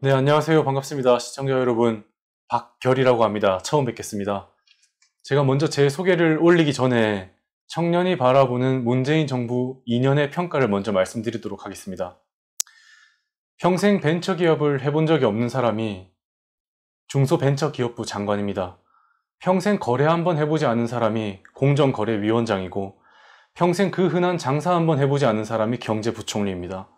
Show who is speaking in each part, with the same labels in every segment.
Speaker 1: 네, 안녕하세요. 반갑습니다. 시청자 여러분, 박결이라고 합니다. 처음 뵙겠습니다. 제가 먼저 제 소개를 올리기 전에 청년이 바라보는 문재인 정부 2년의 평가를 먼저 말씀드리도록 하겠습니다. 평생 벤처기업을 해본 적이 없는 사람이 중소벤처기업부 장관입니다. 평생 거래 한 번 해보지 않은 사람이 공정거래위원장이고 평생 그 흔한 장사 한번 해보지 않은 사람이 경제부총리입니다.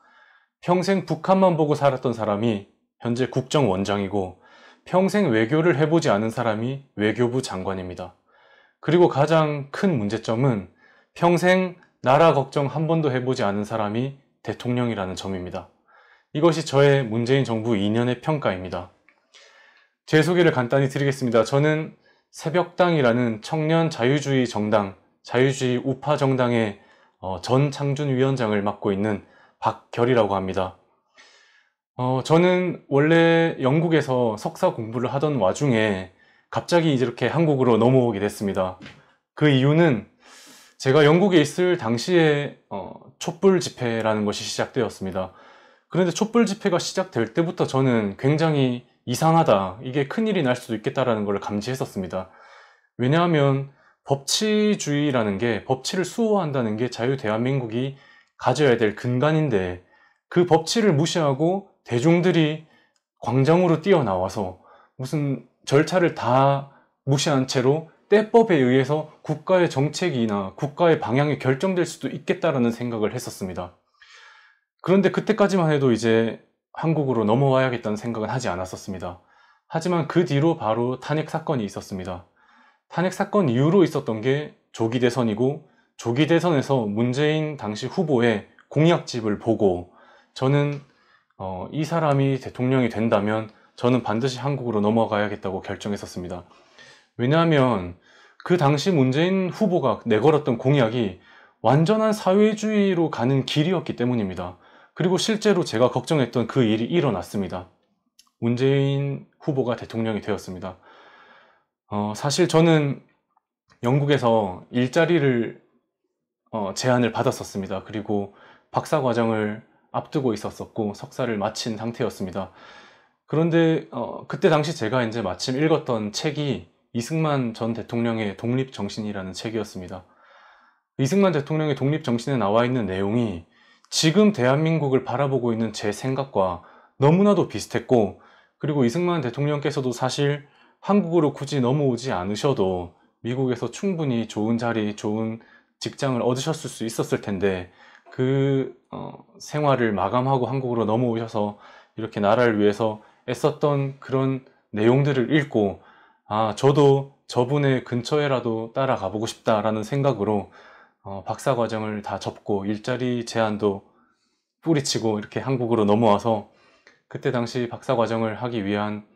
Speaker 1: 평생 북한만 보고 살았던 사람이 현재 국정원장이고 평생 외교를 해보지 않은 사람이 외교부 장관입니다. 그리고 가장 큰 문제점은 평생 나라 걱정 한 번도 해보지 않은 사람이 대통령이라는 점입니다. 이것이 저의 문재인 정부 2년의 평가입니다. 제 소개를 간단히 드리겠습니다. 저는 새벽당이라는 청년 자유주의 정당, 자유주의 우파 정당의 어, 전 창준 위원장을 맡고 있는 박결이라고 합니다. 어, 저는 원래 영국에서 석사 공부를 하던 와중에 갑자기 이렇게 한국으로 넘어오게 됐습니다. 그 이유는 제가 영국에 있을 당시에 어, 촛불 집회라는 것이 시작되었습니다. 그런데 촛불 집회가 시작될 때부터 저는 굉장히 이상하다, 이게 큰일이 날 수도 있겠다라는 걸 감지했었습니다. 왜냐하면 법치주의라는 게 법치를 수호한다는 게 자유 대한민국이 가져야 될 근간인데 그 법치를 무시하고 대중들이 광장으로 뛰어나와서 무슨 절차를 다 무시한 채로 때법에 의해서 국가의 정책이나 국가의 방향이 결정될 수도 있겠다라는 생각을 했었습니다. 그런데 그때까지만 해도 이제 한국으로 넘어와야겠다는 생각은 하지 않았었습니다. 하지만 그 뒤로 바로 탄핵 사건이 있었습니다. 탄핵 사건 이후로 있었던 게 조기 대선이고 조기 대선에서 문재인 당시 후보의 공약집을 보고 저는 어, 이 사람이 대통령이 된다면 저는 반드시 한국으로 넘어가야겠다고 결정했었습니다. 왜냐하면 그 당시 문재인 후보가 내걸었던 공약이 완전한 사회주의로 가는 길이었기 때문입니다. 그리고 실제로 제가 걱정했던 그 일이 일어났습니다. 문재인 후보가 대통령이 되었습니다. 어, 사실 저는 영국에서 일자리를 어, 제안을 받았었습니다. 그리고 박사 과정을 앞두고 있었었고 석사를 마친 상태였습니다. 그런데 어, 그때 당시 제가 이제 마침 읽었던 책이 이승만 전 대통령의 독립 정신이라는 책이었습니다. 이승만 대통령의 독립 정신에 나와 있는 내용이 지금 대한민국을 바라보고 있는 제 생각과 너무나도 비슷했고 그리고 이승만 대통령께서도 사실 한국으로 굳이 넘어오지 않으셔도 미국에서 충분히 좋은 자리, 좋은 직장을 얻으셨을 수 있었을 텐데 그 어, 생활을 마감하고 한국으로 넘어오셔서 이렇게 나라를 위해서 애썼던 그런 내용들을 읽고 아 저도 저분의 근처에라도 따라가 보고 싶다라는 생각으로 어, 박사 과정을 다 접고 일자리 제한도 뿌리치고 이렇게 한국으로 넘어와서 그때 당시 박사 과정을 하기 위한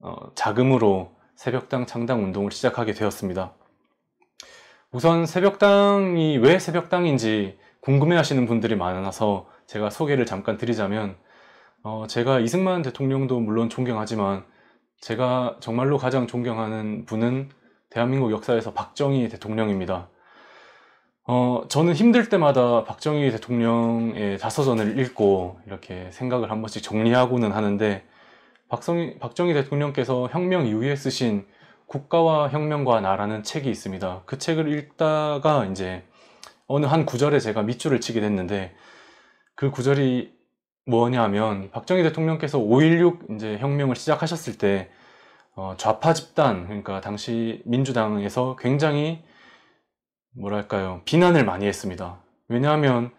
Speaker 1: 어, 자금으로 새벽당 창당 운동을 시작하게 되었습니다. 우선 새벽당이 왜 새벽당인지 궁금해하시는 분들이 많아서 제가 소개를 잠깐 드리자면 어, 제가 이승만 대통령도 물론 존경하지만 제가 정말로 가장 존경하는 분은 대한민국 역사에서 박정희 대통령입니다. 어, 저는 힘들 때마다 박정희 대통령의 자서전을 읽고 이렇게 생각을 한 번씩 정리하고는 하는데 박성희, 박정희 대통령께서 혁명 이후에 쓰신 국가와 혁명과 나라는 책이 있습니다. 그 책을 읽다가 이제 어느 한 구절에 제가 밑줄을 치게 됐는데 그 구절이 뭐냐면 박정희 대통령께서 5.16 이제 혁명을 시작하셨을 때 어, 좌파 집단 그러니까 당시 민주당에서 굉장히 뭐랄까요 비난을 많이 했습니다. 왜냐하면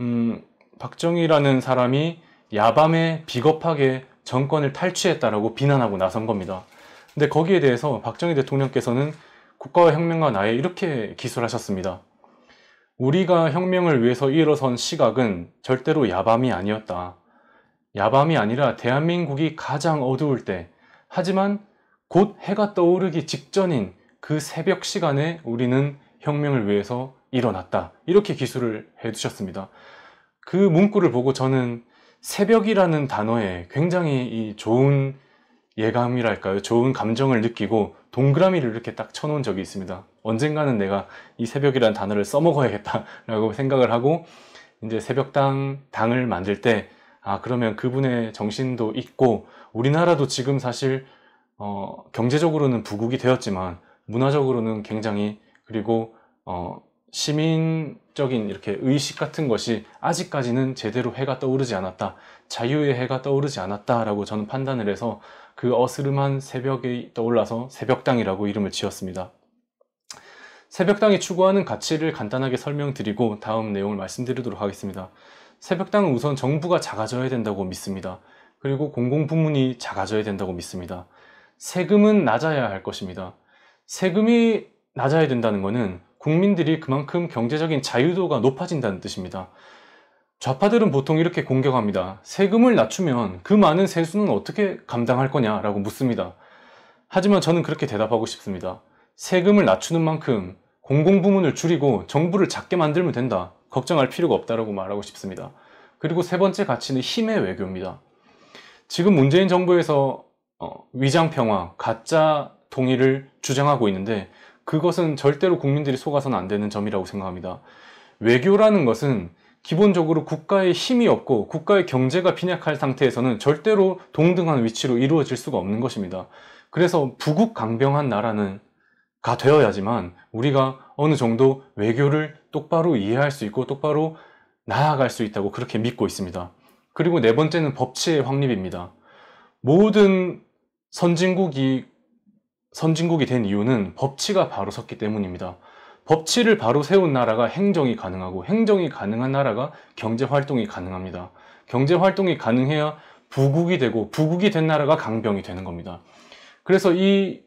Speaker 1: 음, 박정희라는 사람이 야밤에 비겁하게 정권을 탈취했다라고 비난하고 나선 겁니다. 근데 거기에 대해서 박정희 대통령께서는 국가와 혁명과 나에 이렇게 기술하셨습니다. 우리가 혁명을 위해서 일어선 시각은 절대로 야밤이 아니었다. 야밤이 아니라 대한민국이 가장 어두울 때, 하지만 곧 해가 떠오르기 직전인 그 새벽 시간에 우리는 혁명을 위해서 일어났다. 이렇게 기술을 해두셨습니다. 그 문구를 보고 저는 새벽이라는 단어에 굉장히 좋은 예감이랄까요? 좋은 감정을 느끼고 동그라미를 이렇게 딱 쳐놓은 적이 있습니다. 언젠가는 내가 이 새벽이라는 단어를 써먹어야겠다라고 생각을 하고 이제 새벽당 당을 만들 때 아 그러면 그분의 정신도 있고 우리나라도 지금 사실 어, 경제적으로는 부국이 되었지만 문화적으로는 굉장히 그리고 어, 시민적인 이렇게 의식 같은 것이 아직까지는 제대로 해가 떠오르지 않았다 자유의 해가 떠오르지 않았다라고 저는 판단을 해서 그 어스름한 새벽이 떠올라서 새벽당이라고 이름을 지었습니다. 새벽당이 추구하는 가치를 간단하게 설명드리고 다음 내용을 말씀드리도록 하겠습니다. 새벽당은 우선 정부가 작아져야 된다고 믿습니다. 그리고 공공부문이 작아져야 된다고 믿습니다. 세금은 낮아야 할 것입니다. 세금이 낮아야 된다는 것은 국민들이 그만큼 경제적인 자유도가 높아진다는 뜻입니다. 좌파들은 보통 이렇게 공격합니다. 세금을 낮추면 그 많은 세수는 어떻게 감당할 거냐라고 묻습니다. 하지만 저는 그렇게 대답하고 싶습니다. 세금을 낮추는 만큼 공공부문을 줄이고 정부를 작게 만들면 된다. 걱정할 필요가 없다라고 말하고 싶습니다. 그리고 세 번째 가치는 힘의 외교입니다. 지금 문재인 정부에서 어, 위장평화, 가짜 동의를 주장하고 있는데 그것은 절대로 국민들이 속아서는 안 되는 점이라고 생각합니다. 외교라는 것은 기본적으로 국가의 힘이 없고 국가의 경제가 빈약할 상태에서는 절대로 동등한 위치로 이루어질 수가 없는 것입니다. 그래서 부국 강병한 나라는 가 되어야지만 우리가 어느 정도 외교를 똑바로 이해할 수 있고 똑바로 나아갈 수 있다고 그렇게 믿고 있습니다. 그리고 네 번째는 법치의 확립입니다. 모든 선진국이 선진국이 된 이유는 법치가 바로 섰기 때문입니다. 법치를 바로 세운 나라가 행정이 가능하고 행정이 가능한 나라가 경제 활동이 가능합니다. 경제 활동이 가능해야 부국이 되고 부국이 된 나라가 강병이 되는 겁니다. 그래서 이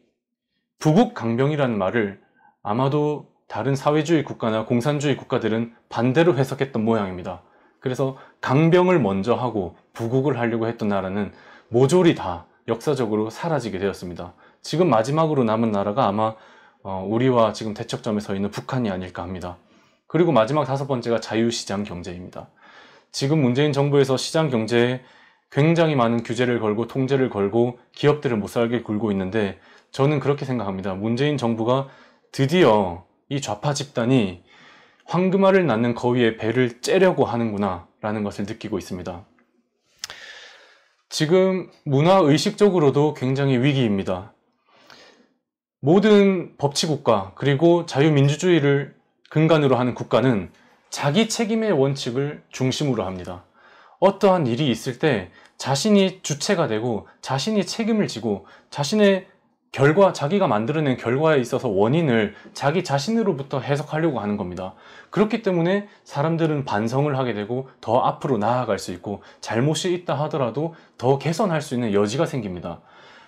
Speaker 1: 부국 강병이라는 말을 아마도 다른 사회주의 국가나 공산주의 국가들은 반대로 해석했던 모양입니다. 그래서 강병을 먼저 하고 부국을 하려고 했던 나라는 모조리 다 역사적으로 사라지게 되었습니다. 지금 마지막으로 남은 나라가 아마 어, 우리와 지금 대척점에 서 있는 북한이 아닐까 합니다. 그리고 마지막 다섯 번째가 자유시장 경제입니다. 지금 문재인 정부에서 시장 경제에 굉장히 많은 규제를 걸고 통제를 걸고 기업들을 못 살게 굴고 있는데 저는 그렇게 생각합니다. 문재인 정부가 드디어 이 좌파 집단이 황금알을 낳는 거위의 배를 째려고 하는구나 라는 것을 느끼고 있습니다. 지금 문화의식적으로도 굉장히 위기입니다. 모든 법치국가 그리고 자유민주주의를 근간으로 하는 국가는 자기 책임의 원칙을 중심으로 합니다. 어떠한 일이 있을 때 자신이 주체가 되고 자신이 책임을 지고 자신의 결과 자기가 만들어낸 결과에 있어서 원인을 자기 자신으로부터 해석하려고 하는 겁니다. 그렇기 때문에 사람들은 반성을 하게 되고 더 앞으로 나아갈 수 있고 잘못이 있다 하더라도 더 개선할 수 있는 여지가 생깁니다.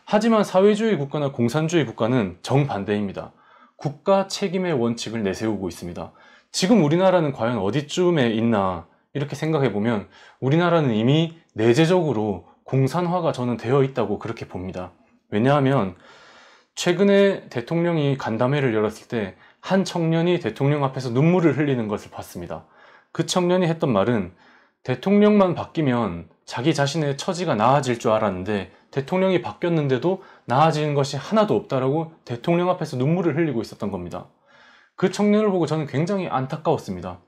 Speaker 1: 하지만 사회주의 국가나 공산주의 국가는 정반대입니다. 국가 책임의 원칙을 내세우고 있습니다. 지금 우리나라는 과연 어디쯤에 있나 이렇게 생각해 보면 우리나라는 이미 내재적으로 공산화가 저는 되어 있다고 그렇게 봅니다. 왜냐하면 최근에 대통령이 간담회를 열었을 때 한 청년이 대통령 앞에서 눈물을 흘리는 것을 봤습니다. 그 청년이 했던 말은 대통령만 바뀌면 자기 자신의 처지가 나아질 줄 알았는데 대통령이 바뀌었는데도 나아지는 것이 하나도 없다라고 대통령 앞에서 눈물을 흘리고 있었던 겁니다. 그 청년을 보고 저는 굉장히 안타까웠습니다.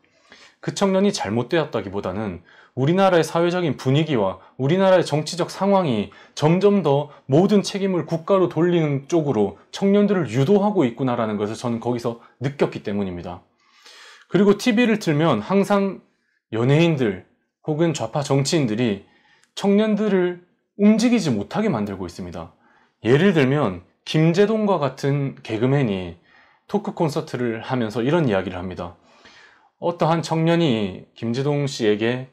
Speaker 1: 그 청년이 잘못되었다기보다는 우리나라의 사회적인 분위기와 우리나라의 정치적 상황이 점점 더 모든 책임을 국가로 돌리는 쪽으로 청년들을 유도하고 있구나라는 것을 저는 거기서 느꼈기 때문입니다. 그리고 TV를 틀면 항상 연예인들 혹은 좌파 정치인들이 청년들을 움직이지 못하게 만들고 있습니다. 예를 들면 김재동과 같은 개그맨이 토크 콘서트를 하면서 이런 이야기를 합니다. 어떠한 청년이 김재동 씨에게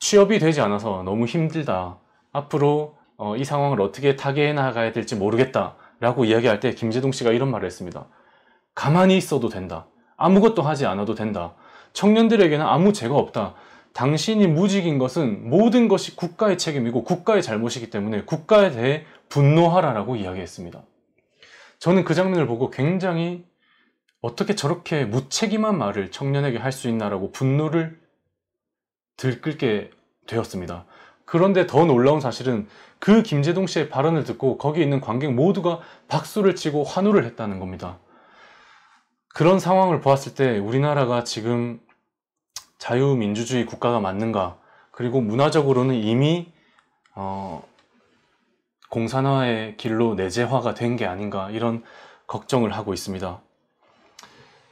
Speaker 1: 취업이 되지 않아서 너무 힘들다. 앞으로 어, 이 상황을 어떻게 타개해 나가야 될지 모르겠다. 라고 이야기할 때 김재동 씨가 이런 말을 했습니다. 가만히 있어도 된다. 아무것도 하지 않아도 된다. 청년들에게는 아무 죄가 없다. 당신이 무직인 것은 모든 것이 국가의 책임이고 국가의 잘못이기 때문에 국가에 대해 분노하라라고 이야기했습니다. 저는 그 장면을 보고 굉장히 어떻게 저렇게 무책임한 말을 청년에게 할 수 있나라고 분노를 들끓게 되었습니다. 그런데 더 놀라운 사실은 그 김재동 씨의 발언을 듣고 거기 있는 관객 모두가 박수를 치고 환호를 했다는 겁니다. 그런 상황을 보았을 때 우리나라가 지금 자유민주주의 국가가 맞는가 그리고 문화적으로는 이미 어, 공산화의 길로 내재화가 된 게 아닌가 이런 걱정을 하고 있습니다.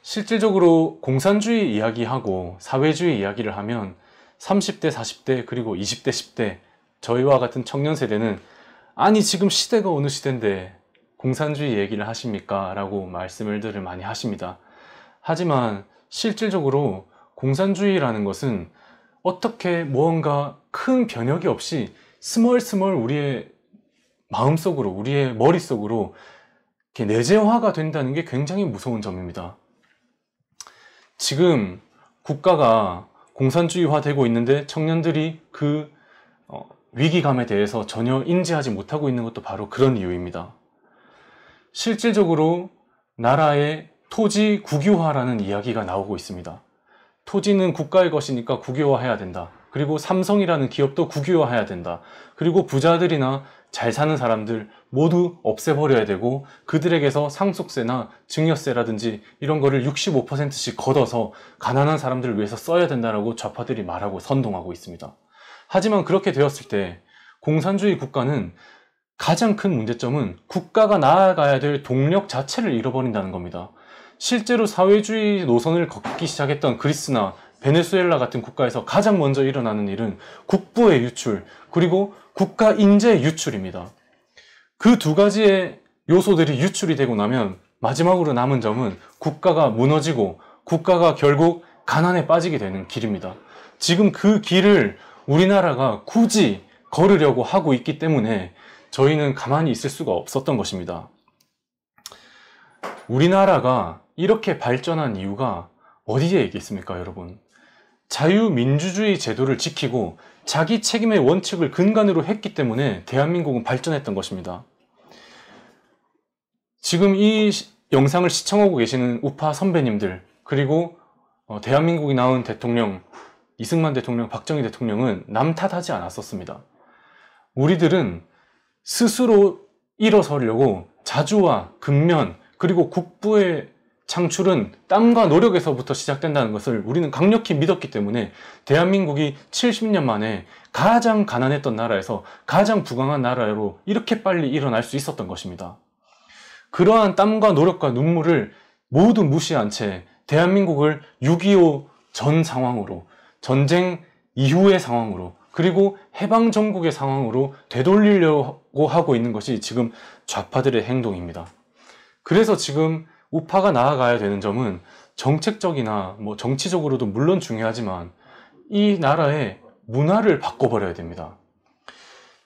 Speaker 1: 실질적으로 공산주의 이야기하고 사회주의 이야기를 하면 30대, 40대, 그리고 20대, 10대 저희와 같은 청년 세대는 아니 지금 시대가 어느 시대인데 공산주의 얘기를 하십니까? 라고 말씀들을 많이 하십니다. 하지만 실질적으로 공산주의라는 것은 어떻게 무언가 큰 변혁이 없이 스멀스멀 우리의 마음속으로 우리의 머릿속으로 이렇게 내재화가 된다는 게 굉장히 무서운 점입니다. 지금 국가가 공산주의화되고 있는데 청년들이 그 어, 위기감에 대해서 전혀 인지하지 못하고 있는 것도 바로 그런 이유입니다. 실질적으로 나라의 토지 국유화라는 이야기가 나오고 있습니다. 토지는 국가의 것이니까 국유화해야 된다. 그리고 삼성이라는 기업도 국유화해야 된다. 그리고 부자들이나 잘 사는 사람들 모두 없애버려야 되고 그들에게서 상속세나 증여세라든지 이런 거를 65%씩 걷어서 가난한 사람들을 위해서 써야 된다라고 좌파들이 말하고 선동하고 있습니다. 하지만 그렇게 되었을 때 공산주의 국가는 가장 큰 문제점은 국가가 나아가야 될 동력 자체를 잃어버린다는 겁니다. 실제로 사회주의 노선을 걷기 시작했던 그리스나 베네수엘라 같은 국가에서 가장 먼저 일어나는 일은 국부의 유출 그리고 국가 인재 유출입니다. 그 두 가지의 요소들이 유출이 되고 나면 마지막으로 남은 점은 국가가 무너지고 국가가 결국 가난에 빠지게 되는 길입니다. 지금 그 길을 우리나라가 굳이 걸으려고 하고 있기 때문에 저희는 가만히 있을 수가 없었던 것입니다. 우리나라가 이렇게 발전한 이유가 어디에 있겠습니까, 여러분? 자유민주주의 제도를 지키고 자기 책임의 원칙을 근간으로 했기 때문에 대한민국은 발전했던 것입니다. 지금 이 영상을 시청하고 계시는 우파 선배님들 그리고 어, 대한민국이 나온 대통령 이승만 대통령, 박정희 대통령은 남 탓하지 않았었습니다. 우리들은 스스로 일어서려고 자주와 근면 그리고 국부의 창출은 땀과 노력에서부터 시작된다는 것을 우리는 강력히 믿었기 때문에 대한민국이 70년 만에 가장 가난했던 나라에서 가장 부강한 나라로 이렇게 빨리 일어날 수 있었던 것입니다. 그러한 땀과 노력과 눈물을 모두 무시한 채 대한민국을 6.25 전 상황으로 전쟁 이후의 상황으로 그리고 해방 전국의 상황으로 되돌리려고 하고 있는 것이 지금 좌파들의 행동입니다. 그래서 지금 우파가 나아가야 되는 점은 정책적이나 뭐 정치적으로도 물론 중요하지만 이 나라의 문화를 바꿔버려야 됩니다.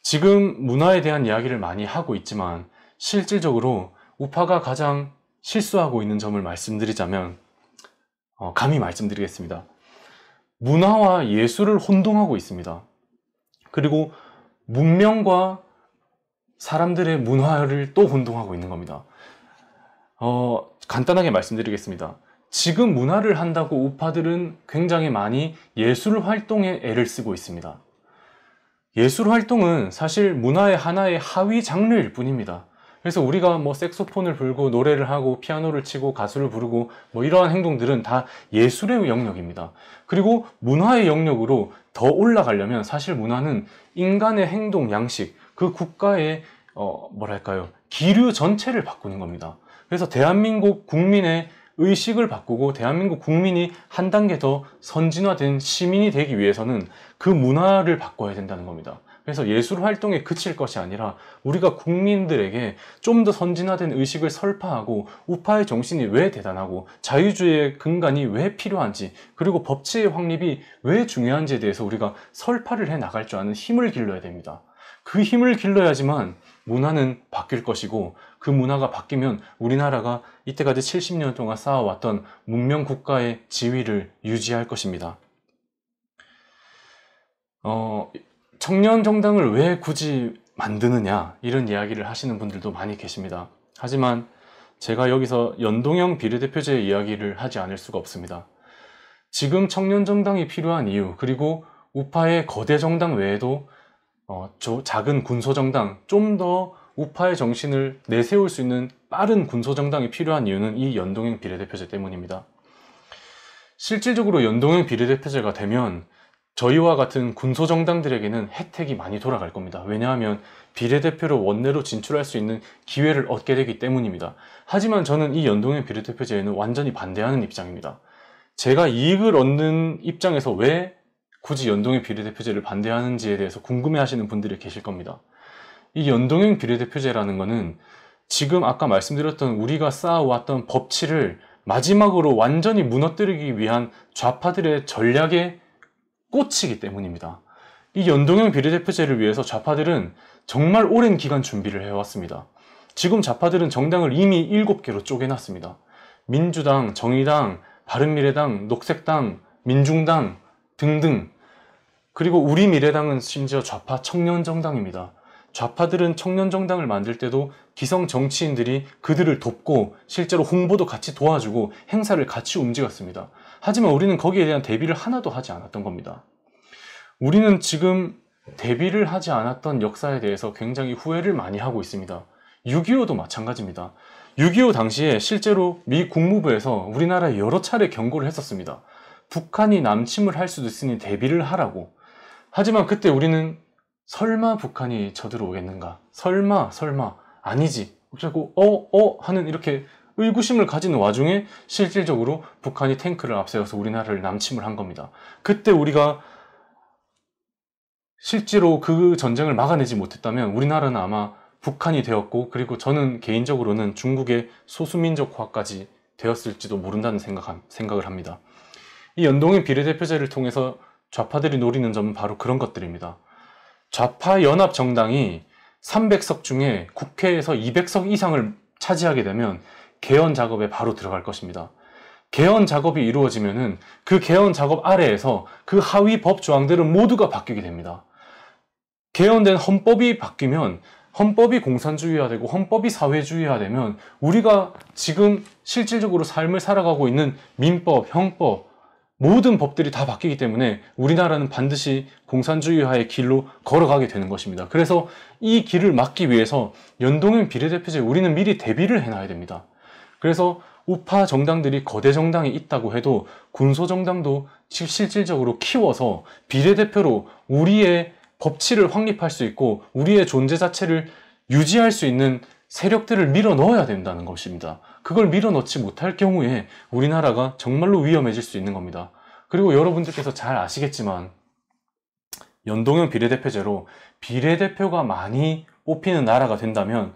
Speaker 1: 지금 문화에 대한 이야기를 많이 하고 있지만 실질적으로 우파가 가장 실수하고 있는 점을 말씀드리자면 어, 감히 말씀드리겠습니다. 문화와 예술을 혼동하고 있습니다. 그리고 문명과 사람들의 문화를 또 혼동하고 있는 겁니다. 어, 간단하게 말씀드리겠습니다. 지금 문화를 한다고 우파들은 굉장히 많이 예술 활동에 애를 쓰고 있습니다. 예술 활동은 사실 문화의 하나의 하위 장르일 뿐입니다. 그래서 우리가 뭐 색소폰을 불고 노래를 하고 피아노를 치고 가수를 부르고 뭐 이러한 행동들은 다 예술의 영역입니다. 그리고 문화의 영역으로 더 올라가려면 사실 문화는 인간의 행동 양식, 그 국가의 어 뭐랄까요 기류 전체를 바꾸는 겁니다. 그래서 대한민국 국민의 의식을 바꾸고 대한민국 국민이 한 단계 더 선진화된 시민이 되기 위해서는 그 문화를 바꿔야 된다는 겁니다. 그래서 예술 활동에 그칠 것이 아니라 우리가 국민들에게 좀 더 선진화된 의식을 설파하고 우파의 정신이 왜 대단하고 자유주의의 근간이 왜 필요한지 그리고 법치의 확립이 왜 중요한지에 대해서 우리가 설파를 해 나갈 줄 아는 힘을 길러야 됩니다. 그 힘을 길러야지만 문화는 바뀔 것이고 그 문화가 바뀌면 우리나라가 이때까지 70년 동안 쌓아왔던 문명 국가의 지위를 유지할 것입니다. 어, 청년 정당을 왜 굳이 만드느냐 이런 이야기를 하시는 분들도 많이 계십니다. 하지만 제가 여기서 연동형 비례대표제 이야기를 하지 않을 수가 없습니다. 지금 청년 정당이 필요한 이유 그리고 우파의 거대 정당 외에도 어, 작은 군소 정당 좀더 우파의 정신을 내세울 수 있는 빠른 군소정당이 필요한 이유는 이 연동형 비례대표제 때문입니다. 실질적으로 연동형 비례대표제가 되면 저희와 같은 군소정당들에게는 혜택이 많이 돌아갈 겁니다. 왜냐하면 비례대표를 원내로 진출할 수 있는 기회를 얻게 되기 때문입니다. 하지만 저는 이 연동형 비례대표제에는 완전히 반대하는 입장입니다. 제가 이익을 얻는 입장에서 왜 굳이 연동형 비례대표제를 반대하는지에 대해서 궁금해하시는 분들이 계실 겁니다. 이 연동형 비례대표제라는 것은 지금 아까 말씀드렸던 우리가 쌓아왔던 법치를 마지막으로 완전히 무너뜨리기 위한 좌파들의 전략의 꽃이기 때문입니다. 이 연동형 비례대표제를 위해서 좌파들은 정말 오랜 기간 준비를 해왔습니다. 지금 좌파들은 정당을 이미 7개로 쪼개놨습니다. 민주당, 정의당, 바른미래당, 녹색당, 민중당 등등 그리고 우리 미래당은 심지어 좌파 청년정당입니다. 좌파들은 청년 정당을 만들 때도 기성 정치인들이 그들을 돕고 실제로 홍보도 같이 도와주고 행사를 같이 움직였습니다. 하지만 우리는 거기에 대한 대비를 하나도 하지 않았던 겁니다. 우리는 지금 대비를 하지 않았던 역사에 대해서 굉장히 후회를 많이 하고 있습니다. 6.25도 마찬가지입니다. 6.25 당시에 실제로 미 국무부에서 우리나라에 여러 차례 경고를 했었습니다. 북한이 남침을 할 수도 있으니 대비를 하라고. 하지만 그때 우리는 설마 북한이 저들어오겠는가 설마 설마 아니지 자꾸 어어 어 하는 이렇게 의구심을 가진 와중에 실질적으로 북한이 탱크를 앞세워서 우리나라를 남침을 한 겁니다. 그때 우리가 실제로 그 전쟁을 막아내지 못했다면 우리나라는 아마 북한이 되었고 그리고 저는 개인적으로는 중국의 소수민족화까지 되었을지도 모른다는 생각을 합니다. 이 연동의 비례대표제를 통해서 좌파들이 노리는 점은 바로 그런 것들입니다. 좌파 연합 정당이 300석 중에 국회에서 200석 이상을 차지하게 되면 개헌 작업에 바로 들어갈 것입니다. 개헌 작업이 이루어지면은 그 개헌 작업 아래에서 그 하위 법 조항들은 모두가 바뀌게 됩니다. 개헌된 헌법이 바뀌면 헌법이 공산주의화되고 헌법이 사회주의화되면 우리가 지금 실질적으로 삶을 살아가고 있는 민법, 형법, 모든 법들이 다 바뀌기 때문에 우리나라는 반드시 공산주의화의 길로 걸어가게 되는 것입니다. 그래서 이 길을 막기 위해서 연동형 비례대표제 우리는 미리 대비를 해놔야 됩니다. 그래서 우파 정당들이 거대 정당이 있다고 해도 군소 정당도 실질적으로 키워서 비례대표로 우리의 법치를 확립할 수 있고 우리의 존재 자체를 유지할 수 있는 세력들을 밀어 넣어야 된다는 것입니다. 그걸 밀어넣지 못할 경우에 우리나라가 정말로 위험해질 수 있는 겁니다. 그리고 여러분들께서 잘 아시겠지만 연동형 비례대표제로 비례대표가 많이 뽑히는 나라가 된다면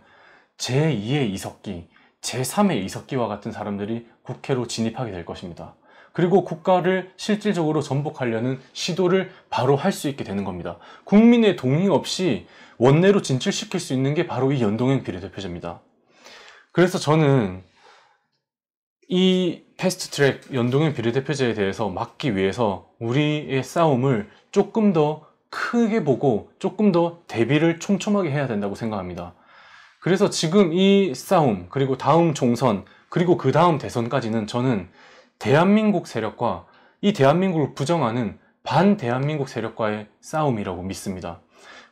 Speaker 1: 제2의 이석기, 제3의 이석기와 같은 사람들이 국회로 진입하게 될 것입니다. 그리고 국가를 실질적으로 전복하려는 시도를 바로 할 수 있게 되는 겁니다. 국민의 동의 없이 원내로 진출시킬 수 있는 게 바로 이 연동형 비례대표제입니다. 그래서 저는 이 패스트트랙 연동형 비례대표제에 대해서 막기 위해서 우리의 싸움을 조금 더 크게 보고 조금 더 대비를 촘촘하게 해야 된다고 생각합니다. 그래서 지금 이 싸움 그리고 다음 총선 그리고 그 다음 대선까지는 저는 대한민국 세력과 이 대한민국을 부정하는 반대한민국 세력과의 싸움이라고 믿습니다.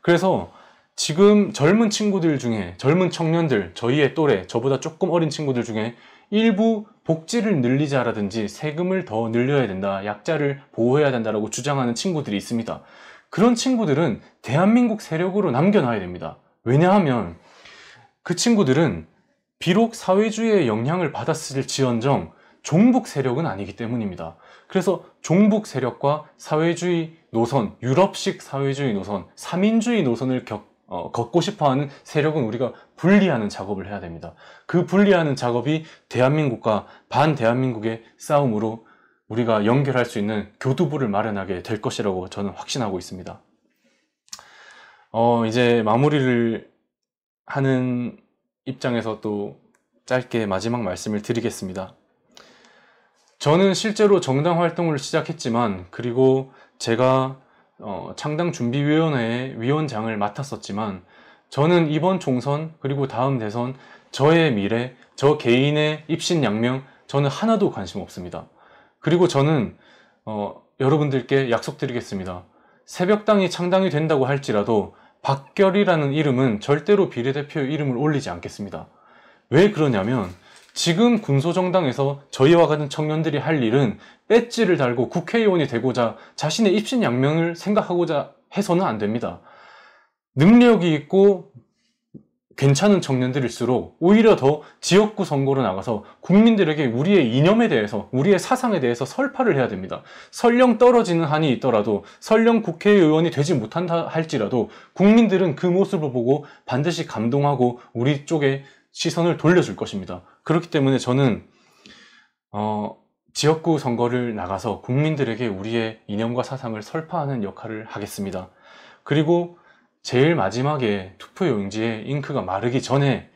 Speaker 1: 그래서 지금 젊은 친구들 중에 젊은 청년들 저희의 또래 저보다 조금 어린 친구들 중에 일부 복지를 늘리자라든지 세금을 더 늘려야 된다 약자를 보호해야 된다라고 주장하는 친구들이 있습니다 그런 친구들은 대한민국 세력으로 남겨놔야 됩니다 왜냐하면 그 친구들은 비록 사회주의의 영향을 받았을지언정 종북 세력은 아니기 때문입니다 그래서 종북 세력과 사회주의 노선, 유럽식 사회주의 노선, 삼인주의 노선을 겪 어, 걷고 싶어하는 세력은 우리가 분리하는 작업을 해야 됩니다. 그 분리하는 작업이 대한민국과 반대한민국의 싸움으로 우리가 연결할 수 있는 교두보를 마련하게 될 것이라고 저는 확신하고 있습니다. 어, 이제 마무리를 하는 입장에서 또 짧게 마지막 말씀을 드리겠습니다. 저는 실제로 정당 활동을 시작했지만 그리고 제가 어, 창당 준비위원회의 위원장을 맡았었지만 저는 이번 총선 그리고 다음 대선 저의 미래, 저 개인의 입신양명 저는 하나도 관심 없습니다. 그리고 저는 어, 여러분들께 약속드리겠습니다. 새벽당이 창당이 된다고 할지라도 박결이라는 이름은 절대로 비례대표 이름을 올리지 않겠습니다. 왜 그러냐면 지금 군소정당에서 저희와 같은 청년들이 할 일은 배지를 달고 국회의원이 되고자 자신의 입신양명을 생각하고자 해서는 안 됩니다. 능력이 있고 괜찮은 청년들일수록 오히려 더 지역구 선거로 나가서 국민들에게 우리의 이념에 대해서 우리의 사상에 대해서 설파를 해야 됩니다. 설령 떨어지는 한이 있더라도 설령 국회의원이 되지 못한다 할지라도 국민들은 그 모습을 보고 반드시 감동하고 우리 쪽에 시선을 돌려줄 것입니다. 그렇기 때문에 저는 어, 지역구 선거를 나가서 국민들에게 우리의 이념과 사상을 설파하는 역할을 하겠습니다. 그리고 제일 마지막에 투표 용지에 잉크가 마르기 전에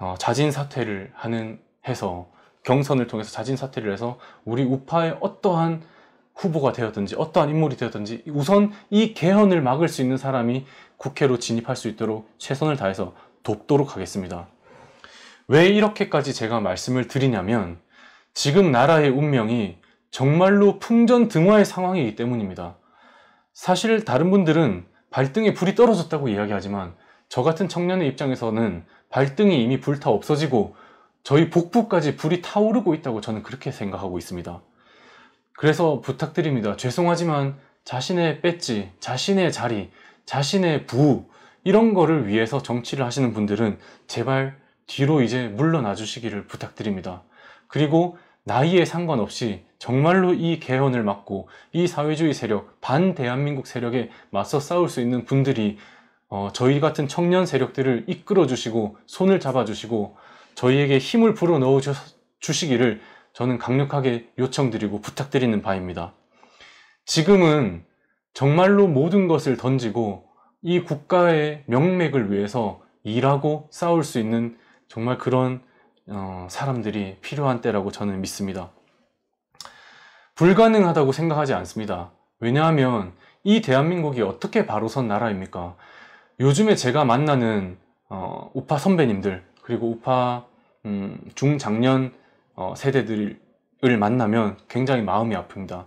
Speaker 1: 어, 자진 사퇴를 하는 해서 경선을 통해서 자진 사퇴를 해서 우리 우파의 어떠한 후보가 되었든지 어떠한 인물이 되었든지 우선 이 개헌을 막을 수 있는 사람이 국회로 진입할 수 있도록 최선을 다해서 돕도록 하겠습니다. 왜 이렇게까지 제가 말씀을 드리냐면 지금 나라의 운명이 정말로 풍전등화의 상황이기 때문입니다. 사실 다른 분들은 발등에 불이 떨어졌다고 이야기하지만 저 같은 청년의 입장에서는 발등이 이미 불타 없어지고 저희 복부까지 불이 타오르고 있다고 저는 그렇게 생각하고 있습니다. 그래서 부탁드립니다. 죄송하지만 자신의 배지, 자신의 자리, 자신의 부, 이런 거를 위해서 정치를 하시는 분들은 제발 뒤로 이제 물러나 주시기를 부탁드립니다. 그리고 나이에 상관없이 정말로 이 개헌을 막고 이 사회주의 세력, 반대한민국 세력에 맞서 싸울 수 있는 분들이 어, 저희 같은 청년 세력들을 이끌어 주시고 손을 잡아 주시고 저희에게 힘을 불어 넣어 주시기를 저는 강력하게 요청드리고 부탁드리는 바입니다. 지금은 정말로 모든 것을 던지고 이 국가의 명맥을 위해서 일하고 싸울 수 있는 정말 그런 어, 사람들이 필요한 때라고 저는 믿습니다. 불가능하다고 생각하지 않습니다. 왜냐하면 이 대한민국이 어떻게 바로 선 나라입니까? 요즘에 제가 만나는 어, 우파 선배님들 그리고 우파 음, 중장년 어, 세대들을 만나면 굉장히 마음이 아픕니다.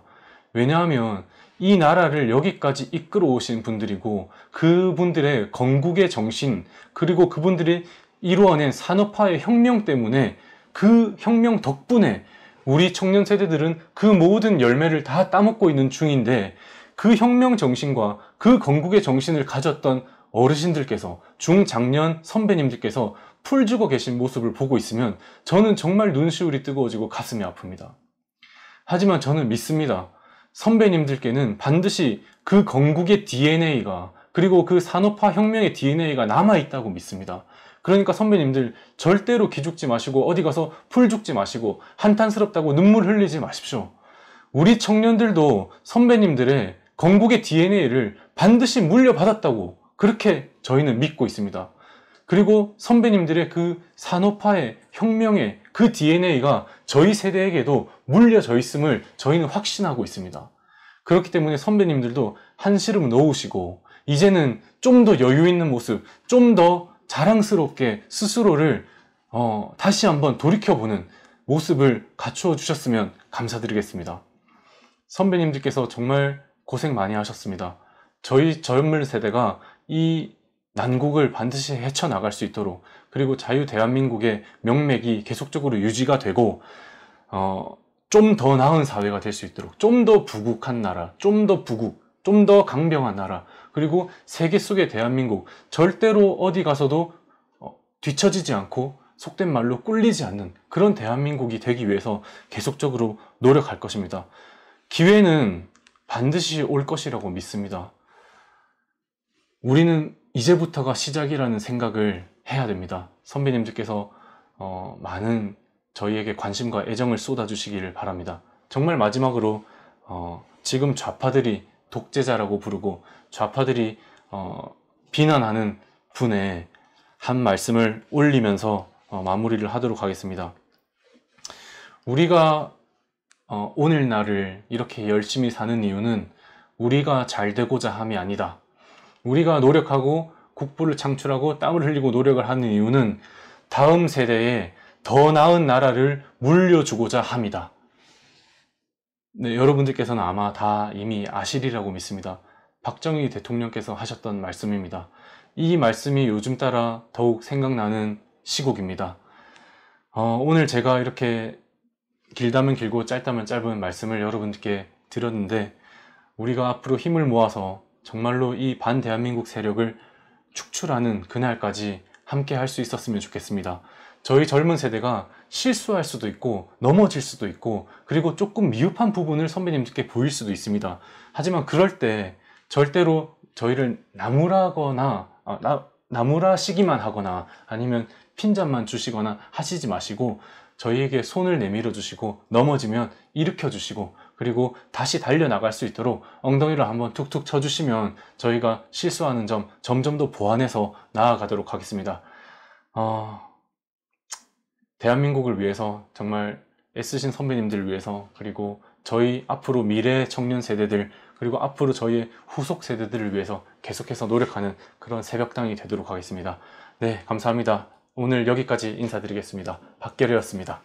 Speaker 1: 왜냐하면 이 나라를 여기까지 이끌어 오신 분들이고 그분들의 건국의 정신 그리고 그분들이 이루어낸 산업화의 혁명 때문에 그 혁명 덕분에 우리 청년 세대들은 그 모든 열매를 다 따먹고 있는 중인데 그 혁명 정신과 그 건국의 정신을 가졌던 어르신들께서 중장년 선배님들께서 풀주고 계신 모습을 보고 있으면 저는 정말 눈시울이 뜨거워지고 가슴이 아픕니다. 하지만 저는 믿습니다. 선배님들께는 반드시 그 건국의 DNA가 그리고 그 산업화 혁명의 DNA가 남아있다고 믿습니다. 그러니까 선배님들 절대로 기죽지 마시고 어디 가서 풀 죽지 마시고 한탄스럽다고 눈물 흘리지 마십시오. 우리 청년들도 선배님들의 건국의 DNA를 반드시 물려받았다고 그렇게 저희는 믿고 있습니다. 그리고 선배님들의 그 산업화의 혁명의 그 DNA가 저희 세대에게도 물려져 있음을 저희는 확신하고 있습니다. 그렇기 때문에 선배님들도 한시름 놓으시고 이제는 좀 더 여유 있는 모습, 좀 더 자랑스럽게 스스로를 어, 다시 한번 돌이켜보는 모습을 갖추어 주셨으면 감사드리겠습니다. 선배님들께서 정말 고생 많이 하셨습니다. 저희 젊은 세대가 이 난국을 반드시 헤쳐나갈 수 있도록 그리고 자유 대한민국의 명맥이 계속적으로 유지가 되고 어, 좀 더 나은 사회가 될 수 있도록 좀 더 부국한 나라, 좀 더 부국, 좀 더 강병한 나라 그리고 세계 속의 대한민국 절대로 어디 가서도 어, 뒤처지지 않고 속된 말로 꿀리지 않는 그런 대한민국이 되기 위해서 계속적으로 노력할 것입니다. 기회는 반드시 올 것이라고 믿습니다. 우리는 이제부터가 시작이라는 생각을 해야 됩니다. 선배님들께서 어, 많은 저희에게 관심과 애정을 쏟아주시기를 바랍니다. 정말 마지막으로 어, 지금 좌파들이 독재자라고 부르고 좌파들이 어, 비난하는 분의 한 말씀을 올리면서 어, 마무리를 하도록 하겠습니다. 우리가 어, 오늘날을 이렇게 열심히 사는 이유는 우리가 잘 되고자 함이 아니다. 우리가 노력하고 국부를 창출하고 땀을 흘리고 노력을 하는 이유는 다음 세대에 더 나은 나라를 물려주고자 합니다. 네, 여러분들께서는 아마 다 이미 아시리라고 믿습니다. 박정희 대통령께서 하셨던 말씀입니다. 이 말씀이 요즘 따라 더욱 생각나는 시국입니다. 어, 오늘 제가 이렇게 길다면 길고 짧다면 짧은 말씀을 여러분께 들 드렸는데 우리가 앞으로 힘을 모아서 정말로 이 반대한민국 세력을 축출하는 그날까지 함께 할 수 있었으면 좋겠습니다. 저희 젊은 세대가 실수할 수도 있고 넘어질 수도 있고 그리고 조금 미흡한 부분을 선배님들께 보일 수도 있습니다. 하지만 그럴 때 절대로 저희를 나무라거나 아, 나, 나무라시기만 하거나 아니면 핀잔만 주시거나 하시지 마시고 저희에게 손을 내밀어 주시고 넘어지면 일으켜 주시고 그리고 다시 달려나갈 수 있도록 엉덩이를 한번 툭툭 쳐주시면 저희가 실수하는 점 점점 더 보완해서 나아가도록 하겠습니다. 어... 대한민국을 위해서 정말 애쓰신 선배님들을 위해서 그리고 저희 앞으로 미래 청년 세대들 그리고 앞으로 저희의 후속 세대들을 위해서 계속해서 노력하는 그런 새벽당이 되도록 하겠습니다. 네 감사합니다. 오늘 여기까지 인사드리겠습니다. 박결이었습니다.